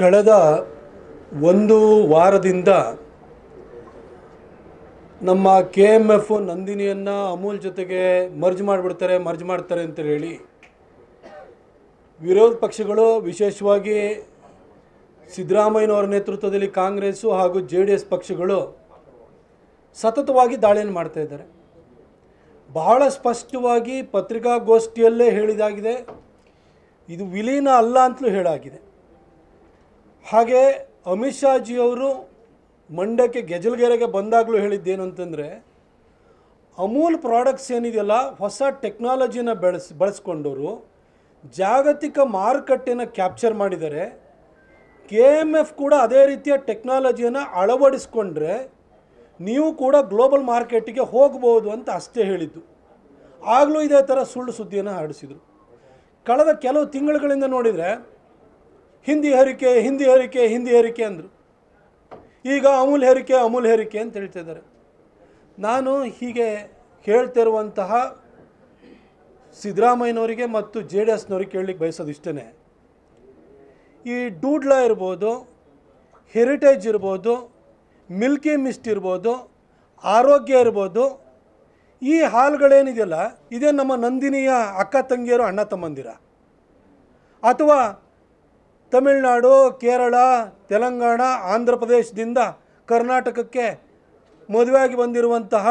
ಕಳೆದ ಒಂದು ವಾರದಿಂದ ನಮ್ಮ ಕೆ ಎಮ್ ಎಫ್ ನಂದಿನಿಯನ್ನು ಅಮೂಲ್ ಜೊತೆಗೆ ಮರ್ಜ್ ಮಾಡಿಬಿಡ್ತಾರೆ ಮರ್ಜ್ ಮಾಡ್ತಾರೆ ಅಂತ ಹೇಳಿ ವಿರೋಧ ಪಕ್ಷಗಳು ವಿಶೇಷವಾಗಿ ಸಿದ್ದರಾಮಯ್ಯನವರ ನೇತೃತ್ವದಲ್ಲಿ ಕಾಂಗ್ರೆಸ್ಸು ಹಾಗೂ ಜೆ ಡಿ ಎಸ್ ಪಕ್ಷಗಳು ಸತತವಾಗಿ ದಾಳಿಯನ್ನು ಮಾಡ್ತಾ ಇದ್ದಾರೆ ಬಹಳ ಸ್ಪಷ್ಟವಾಗಿ ಪತ್ರಿಕಾಗೋಷ್ಠಿಯಲ್ಲೇ ಹೇಳಿದಾಗಿದೆ ಇದು ವಿಲೀನ ಅಲ್ಲ ಅಂತಲೂ ಹೇಳಾಗಿದೆ ಹಾಗೆ ಅಮಿತ್ ಶಾಜಿಯವರು ಮಂಡ್ಯಕ್ಕೆ ಗೆಜಲ್ಗೆರೆಗೆ ಬಂದಾಗಲೂ ಹೇಳಿದ್ದೇನು ಅಂತಂದರೆ ಅಮೂಲ್ ಪ್ರಾಡಕ್ಟ್ಸ್ ಏನಿದೆಯಲ್ಲ ಹೊಸ ಟೆಕ್ನಾಲಜಿನ ಬೆಳೆಸ್ ಬಳಸ್ಕೊಂಡವರು ಜಾಗತಿಕ ಮಾರುಕಟ್ಟೆನ ಕ್ಯಾಪ್ಚರ್ ಮಾಡಿದ್ದಾರೆ ಕೆ ಎಮ್ ಎಫ್ ಕೂಡ ಅದೇ ರೀತಿಯ ಟೆಕ್ನಾಲಜಿಯನ್ನು ಅಳವಡಿಸ್ಕೊಂಡ್ರೆ ನೀವು ಕೂಡ ಗ್ಲೋಬಲ್ ಮಾರ್ಕೆಟಿಗೆ ಹೋಗ್ಬೋದು ಅಂತ ಅಷ್ಟೇ ಹೇಳಿದ್ದು ಆಗಲೂ ಇದೇ ಥರ ಸುಳ್ಳು ಸುದ್ದಿಯನ್ನು ಹರಡಿಸಿದರು ಕಳೆದ ಕೆಲವು ತಿಂಗಳುಗಳಿಂದ ನೋಡಿದರೆ ಹಿಂದಿ ಹರಿಕೆ ಹಿಂದಿ ಹರಿಕೆ ಹಿಂದಿ ಹೇರಿಕೆ ಅಂದರು ಈಗ ಅಮೂಲ್ ಹೇರಿಕೆ ಅಮೂಲ್ ಹೇರಿಕೆ ಅಂತ ಹೇಳ್ತಿದ್ದಾರೆ ನಾನು ಹೀಗೆ ಹೇಳ್ತಿರುವಂತಹ ಸಿದ್ದರಾಮಯ್ಯನವರಿಗೆ ಮತ್ತು ಜೆ ಡಿ ಎಸ್ನವ್ರಿಗೆ ಕೇಳಲಿಕ್ಕೆ ಬಯಸೋದು ಇಷ್ಟೇ ಈ ಡೂಡ್ಲ ಇರ್ಬೋದು ಹೆರಿಟೇಜ್ ಇರ್ಬೋದು ಮಿಲ್ಕಿ ಮಿಸ್ಟ್ ಇರ್ಬೋದು ಆರೋಗ್ಯ ಇರ್ಬೋದು ಈ ಹಾಲುಗಳೇನಿದೆಯಲ್ಲ ಇದೇ ನಮ್ಮ ನಂದಿನಿಯ ಅಕ್ಕ ತಂಗಿಯರು ಅಣ್ಣ ತಮ್ಮಂದಿರ ಅಥವಾ ತಮಿಳುನಾಡು ಕೇರಳ ತೆಲಂಗಾಣ ಆಂಧ್ರ ಪ್ರದೇಶದಿಂದ ಕರ್ನಾಟಕಕ್ಕೆ ಮದುವೆಯಾಗಿ ಬಂದಿರುವಂತಹ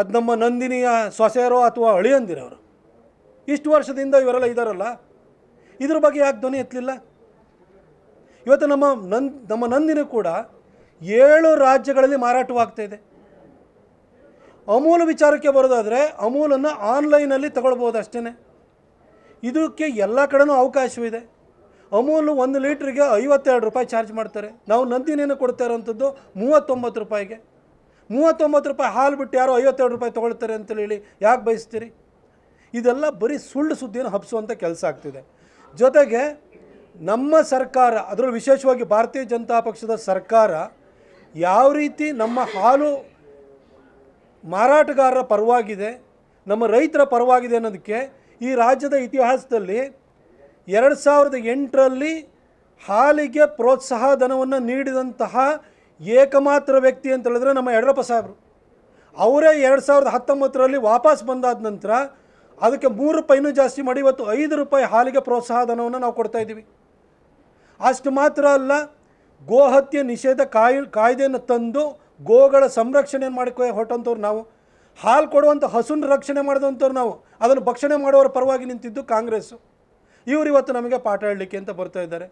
ಅದು ನಮ್ಮ ನಂದಿನಿಯ ಸೊಸೆಯರೋ ಅಥವಾ ಅಳಿಯಂದಿರವರು ಇಷ್ಟು ವರ್ಷದಿಂದ ಇವರೆಲ್ಲ ಇದ್ದಾರಲ್ಲ ಇದ್ರ ಬಗ್ಗೆ ಯಾಕೆ ಧ್ವನಿ ಎತ್ತಲಿಲ್ಲ ಇವತ್ತು ನಮ್ಮ ನಂದ್ ನಮ್ಮ ನಂದಿನಿ ಕೂಡ ಏಳು ರಾಜ್ಯಗಳಲ್ಲಿ ಮಾರಾಟವಾಗ್ತಾ ಇದೆ ಅಮೂಲ ವಿಚಾರಕ್ಕೆ ಬರೋದಾದರೆ ಅಮೂಲನ್ನು ಆನ್ಲೈನಲ್ಲಿ ತಗೊಳ್ಬೋದು ಅಷ್ಟೇ ಇದಕ್ಕೆ ಎಲ್ಲ ಕಡೆನೂ ಅವಕಾಶವಿದೆ ಅಮೂಲ್ ಒಂದು ಲೀಟ್ರಿಗೆ ಐವತ್ತೆರಡು ರೂಪಾಯಿ ಚಾರ್ಜ್ ಮಾಡ್ತಾರೆ ನಾವು ನಂದಿನೇನು ಕೊಡ್ತಾ ಇರೋವಂಥದ್ದು ಮೂವತ್ತೊಂಬತ್ತು ರೂಪಾಯಿಗೆ ಮೂವತ್ತೊಂಬತ್ತು ರೂಪಾಯಿ ಹಾಲು ಬಿಟ್ಟು ಯಾರೋ ಐವತ್ತೆರಡು ರೂಪಾಯಿ ತೊಗೊಳ್ತಾರೆ ಅಂತೇಳಿ ಯಾಕೆ ಬಯಸ್ತೀರಿ ಇದೆಲ್ಲ ಬರೀ ಸುಳ್ಳು ಸುದ್ದಿಯನ್ನು ಹಬ್ಬಿಸುವಂಥ ಕೆಲಸ ಆಗ್ತಿದೆ ಜೊತೆಗೆ ನಮ್ಮ ಸರ್ಕಾರ ಅದರಲ್ಲೂ ವಿಶೇಷವಾಗಿ ಭಾರತೀಯ ಜನತಾ ಪಕ್ಷದ ಸರ್ಕಾರ ಯಾವ ರೀತಿ ನಮ್ಮ ಹಾಲು ಮಾರಾಟಗಾರರ ಪರವಾಗಿದೆ ನಮ್ಮ ರೈತರ ಪರವಾಗಿದೆ ಅನ್ನೋದಕ್ಕೆ ಈ ರಾಜ್ಯದ ಇತಿಹಾಸದಲ್ಲಿ ಎರಡು ಸಾವಿರದ ಎಂಟರಲ್ಲಿ ಹಾಲಿಗೆ ಪ್ರೋತ್ಸಾಹ ಧನವನ್ನು ನೀಡಿದಂತಹ ಏಕಮಾತ್ರ ವ್ಯಕ್ತಿ ಅಂತ ಹೇಳಿದ್ರೆ ನಮ್ಮ ಯಡಿಯೂರಪ್ಪ ಸಾಹೇಬರು ಅವರೇ ಎರಡು ಸಾವಿರದ ಹತ್ತೊಂಬತ್ತರಲ್ಲಿ ವಾಪಸ್ ಬಂದಾದ ನಂತರ ಅದಕ್ಕೆ ಮೂರು ರೂಪಾಯಿನೂ ಜಾಸ್ತಿ ಮಾಡಿ ಇವತ್ತು ಐದು ರೂಪಾಯಿ ಹಾಲಿಗೆ ಪ್ರೋತ್ಸಾಹ ಧನವನ್ನು ನಾವು ಇದ್ದೀವಿ ಅಷ್ಟು ಮಾತ್ರ ಅಲ್ಲ ಗೋಹತ್ಯೆ ನಿಷೇಧ ಕಾಯಿ ಕಾಯ್ದೆಯನ್ನು ತಂದು ಗೋಗಳ ಸಂರಕ್ಷಣೆ ಮಾಡಿಕೊ ಹೊಟ್ಟಂಥವ್ರು ನಾವು ಹಾಲು ಕೊಡುವಂಥ ಹಸುನ ರಕ್ಷಣೆ ಮಾಡಿದಂಥವ್ರು ನಾವು ಅದನ್ನು ಭಕ್ಷಣೆ ಮಾಡೋರ ಪರವಾಗಿ ನಿಂತಿದ್ದು ಕಾಂಗ್ರೆಸ್ಸು ಇವರು ಇವತ್ತು ನಮಗೆ ಪಾಠ ಹೇಳಲಿಕ್ಕೆ ಅಂತ ಬರ್ತಾ ಇದ್ದಾರೆ